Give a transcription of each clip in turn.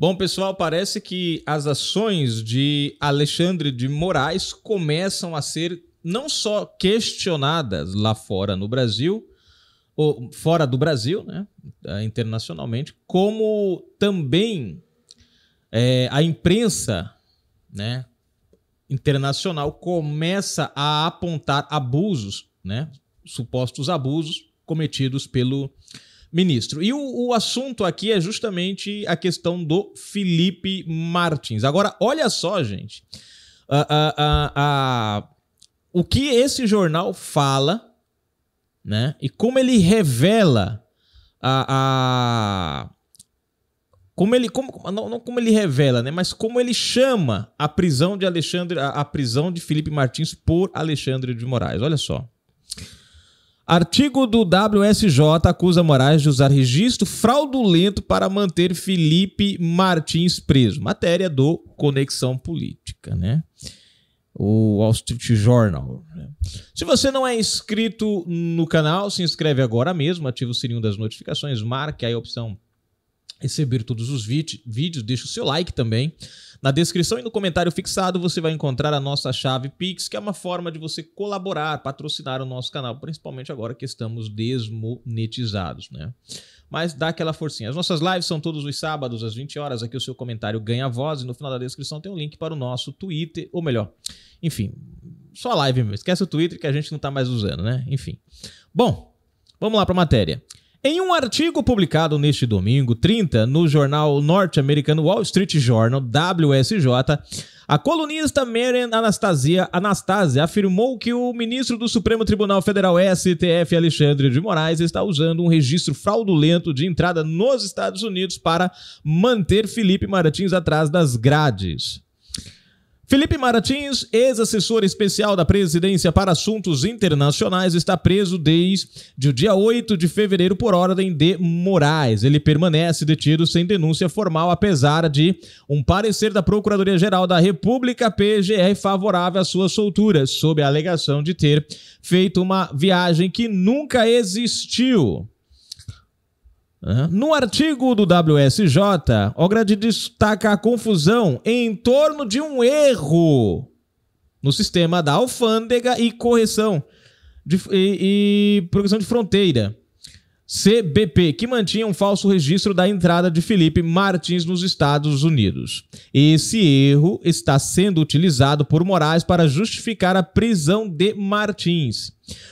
Bom, pessoal, parece que as ações de Alexandre de Moraes começam a ser não só questionadas lá fora no Brasil, ou fora do Brasil, né, eh, internacionalmente, como também é, a imprensa né, internacional começa a apontar abusos, né, supostos abusos cometidos pelo ministro. E o, o assunto aqui é justamente a questão do Felipe Martins. Agora, olha só, gente. Ah, ah, ah, o que esse jornal fala, né? E como ele revela a, a como ele como não, não, como ele revela, né, mas como ele chama a prisão de Alexandre a, a prisão de Felipe Martins por Alexandre de Moraes. Olha só. Artigo do WSJ acusa Moraes de usar registro fraudulento para manter Felipe Martins preso. Matéria do Conexão Política, né? O Wall Street Journal. Né? Se você não é inscrito no canal, se inscreve agora mesmo, ativa o sininho das notificações, marque aí a opção receber todos os vídeos, deixa o seu like também. Na descrição e no comentário fixado você vai encontrar a nossa chave Pix, que é uma forma de você colaborar, patrocinar o nosso canal, principalmente agora que estamos desmonetizados, né? Mas dá aquela forcinha. As nossas lives são todos os sábados às 20 horas, aqui o seu comentário ganha voz e no final da descrição tem um link para o nosso Twitter, ou melhor, enfim, só a live mesmo. Esquece o Twitter que a gente não está mais usando, né? Enfim. Bom, vamos lá para a matéria. Em um artigo publicado neste domingo, 30, no jornal norte-americano Wall Street Journal, WSJ, a colunista Maren Anastasia, Anastasia afirmou que o ministro do Supremo Tribunal Federal STF, Alexandre de Moraes, está usando um registro fraudulento de entrada nos Estados Unidos para manter Felipe Martins atrás das grades. Felipe Maratins, ex-assessor especial da presidência para assuntos internacionais, está preso desde o dia 8 de fevereiro por ordem de Moraes. Ele permanece detido sem denúncia formal, apesar de um parecer da Procuradoria-Geral da República, PGR, favorável à sua soltura, sob a alegação de ter feito uma viagem que nunca existiu. No artigo do WSJ, Ograd destaca a confusão em torno de um erro no sistema da alfândega e correção de, e, e progressão de fronteira. CBP, que mantinha um falso registro da entrada de Felipe Martins nos Estados Unidos. Esse erro está sendo utilizado por Moraes para justificar a prisão de Martins.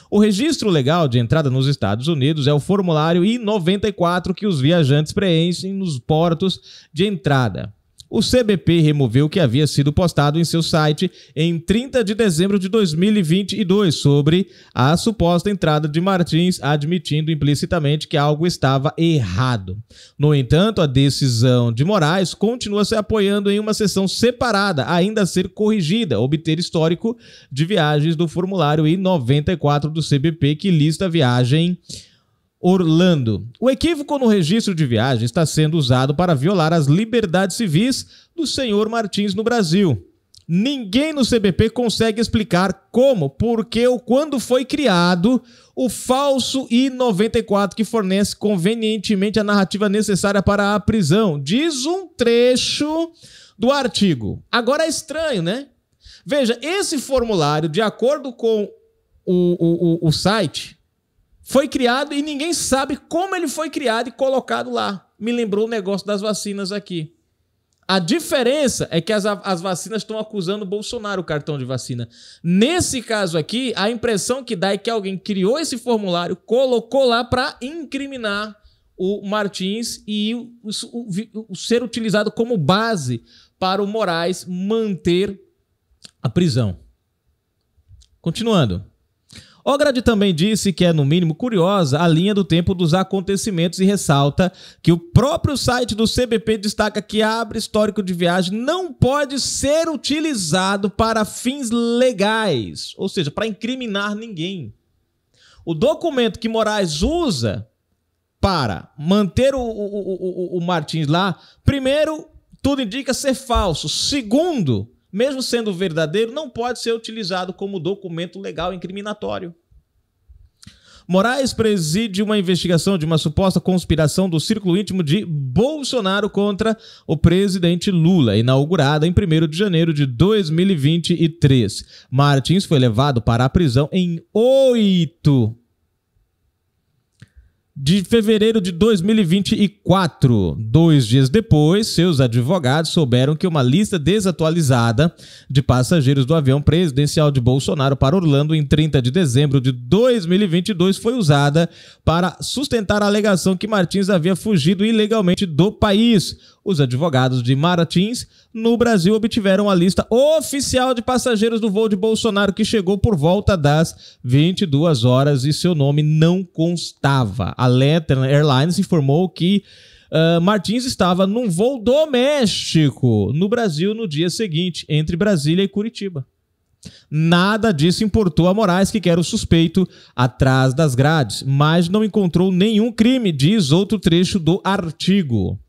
O registro legal de entrada nos Estados Unidos é o formulário I-94 que os viajantes preenchem nos portos de entrada o CBP removeu o que havia sido postado em seu site em 30 de dezembro de 2022 sobre a suposta entrada de Martins, admitindo implicitamente que algo estava errado. No entanto, a decisão de Moraes continua se apoiando em uma sessão separada, ainda a ser corrigida, obter histórico de viagens do formulário I94 do CBP que lista a viagem Orlando. O equívoco no registro de viagem está sendo usado para violar as liberdades civis do senhor Martins no Brasil. Ninguém no CBP consegue explicar como, por que ou quando foi criado o falso I-94 que fornece convenientemente a narrativa necessária para a prisão. Diz um trecho do artigo. Agora é estranho, né? Veja, esse formulário, de acordo com o, o, o site, foi criado e ninguém sabe como ele foi criado e colocado lá. Me lembrou o negócio das vacinas aqui. A diferença é que as, as vacinas estão acusando o Bolsonaro o cartão de vacina. Nesse caso aqui, a impressão que dá é que alguém criou esse formulário, colocou lá para incriminar o Martins e o, o, o, ser utilizado como base para o Moraes manter a prisão. Continuando. Ograd também disse que é, no mínimo, curiosa a linha do tempo dos acontecimentos e ressalta que o próprio site do CBP destaca que abre histórico de viagem não pode ser utilizado para fins legais, ou seja, para incriminar ninguém. O documento que Moraes usa para manter o, o, o, o Martins lá, primeiro, tudo indica ser falso. Segundo, mesmo sendo verdadeiro, não pode ser utilizado como documento legal incriminatório. Moraes preside uma investigação de uma suposta conspiração do círculo íntimo de Bolsonaro contra o presidente Lula, inaugurada em 1 de janeiro de 2023. Martins foi levado para a prisão em oito de fevereiro de 2024. Dois dias depois, seus advogados souberam que uma lista desatualizada de passageiros do avião presidencial de Bolsonaro para Orlando em 30 de dezembro de 2022 foi usada para sustentar a alegação que Martins havia fugido ilegalmente do país os advogados de Maratins no Brasil obtiveram a lista oficial de passageiros do voo de Bolsonaro que chegou por volta das 22 horas e seu nome não constava. A Latin Airlines informou que Uh, Martins estava num voo doméstico no Brasil no dia seguinte, entre Brasília e Curitiba. Nada disso importou a Moraes, que era o suspeito atrás das grades, mas não encontrou nenhum crime, diz outro trecho do artigo.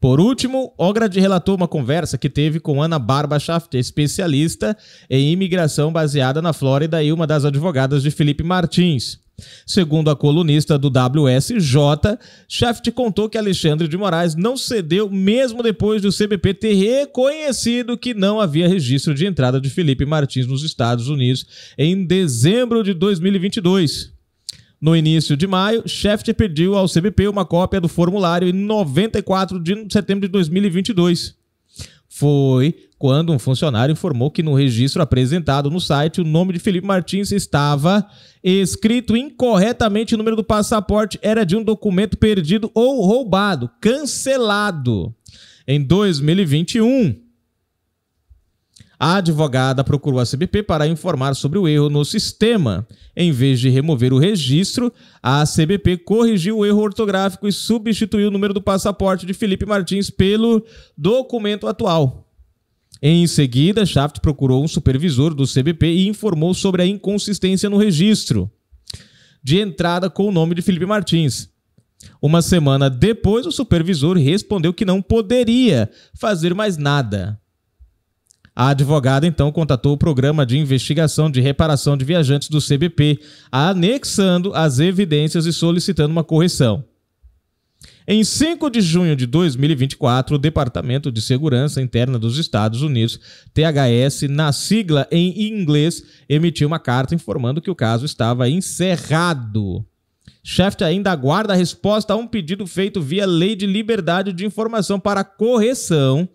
Por último, Ograd relatou uma conversa que teve com Ana Barba Schafter, especialista em imigração baseada na Flórida e uma das advogadas de Felipe Martins. Segundo a colunista do WSJ, Shaft contou que Alexandre de Moraes não cedeu mesmo depois do CBP ter reconhecido que não havia registro de entrada de Felipe Martins nos Estados Unidos em dezembro de 2022. No início de maio, Schefter pediu ao CBP uma cópia do formulário em 94 de setembro de 2022. Foi quando um funcionário informou que no registro apresentado no site o nome de Felipe Martins estava escrito incorretamente, o número do passaporte era de um documento perdido ou roubado, cancelado. Em 2021, a advogada procurou a CBP para informar sobre o erro no sistema. Em vez de remover o registro, a CBP corrigiu o erro ortográfico e substituiu o número do passaporte de Felipe Martins pelo documento atual. Em seguida, Shaft procurou um supervisor do CBP e informou sobre a inconsistência no registro de entrada com o nome de Felipe Martins. Uma semana depois, o supervisor respondeu que não poderia fazer mais nada. A advogada então contatou o Programa de Investigação de Reparação de Viajantes do CBP, anexando as evidências e solicitando uma correção. Em 5 de junho de 2024, o Departamento de Segurança Interna dos Estados Unidos, THS, na sigla em inglês, emitiu uma carta informando que o caso estava encerrado. Shaft ainda aguarda a resposta a um pedido feito via Lei de Liberdade de Informação para correção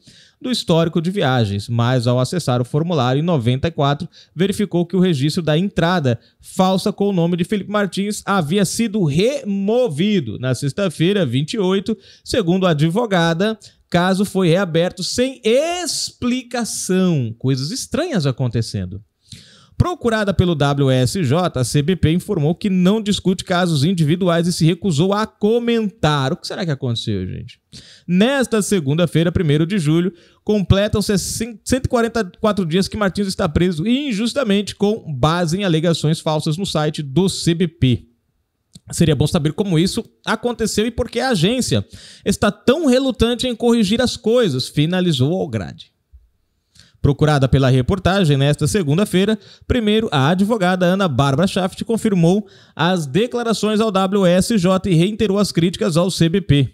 do histórico de viagens, mas ao acessar o formulário em 94, verificou que o registro da entrada falsa com o nome de Felipe Martins havia sido removido na sexta-feira, 28, segundo a advogada. Caso foi reaberto sem explicação. Coisas estranhas acontecendo. Procurada pelo WSJ, a CBP informou que não discute casos individuais e se recusou a comentar. O que será que aconteceu, gente? Nesta segunda-feira, 1 de julho, completam-se 144 dias que Martins está preso injustamente com base em alegações falsas no site do CBP. Seria bom saber como isso aconteceu e por que a agência está tão relutante em corrigir as coisas, finalizou o Algrade. Procurada pela reportagem nesta segunda-feira, primeiro a advogada Ana Bárbara Schaft confirmou as declarações ao WSJ e reiterou as críticas ao CBP.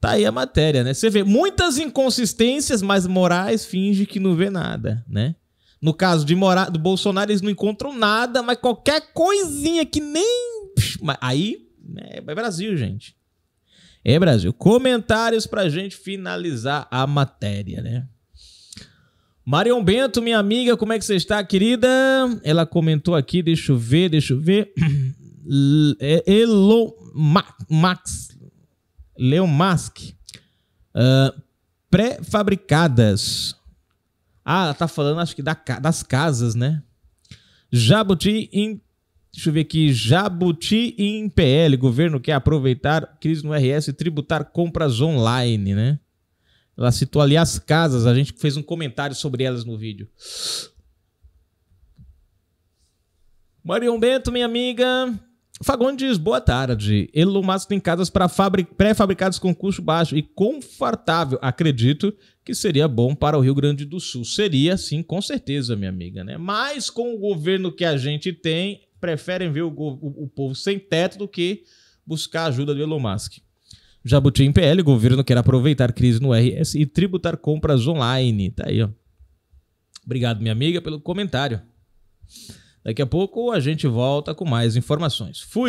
Tá aí a matéria, né? Você vê muitas inconsistências, mas Moraes finge que não vê nada, né? No caso de Mora do Bolsonaro, eles não encontram nada, mas qualquer coisinha que nem. Aí né, é Brasil, gente. É Brasil. Comentários pra gente finalizar a matéria, né? Marion Bento, minha amiga, como é que você está, querida? Ela comentou aqui, deixa eu ver, deixa eu ver. É, Elon Max, Leon Musk, uh, pré-fabricadas. Ah, tá falando, acho que da, das casas, né? Jabuti em. Deixa eu ver aqui. Jabuti em PL. Governo quer aproveitar crise no RS e tributar compras online, né? Ela citou ali as casas, a gente fez um comentário sobre elas no vídeo. Marion Bento, minha amiga. Fagundes, boa tarde. Elon Musk tem casas para pré-fabricadas com custo baixo e confortável. Acredito que seria bom para o Rio Grande do Sul. Seria, sim, com certeza, minha amiga, né? Mas com o governo que a gente tem, preferem ver o, o povo sem teto do que buscar a ajuda do Elon Musk. Jabuti em PL, governo quer aproveitar crise no RS e tributar compras online. Tá aí, ó. Obrigado, minha amiga, pelo comentário. Daqui a pouco a gente volta com mais informações. Fui!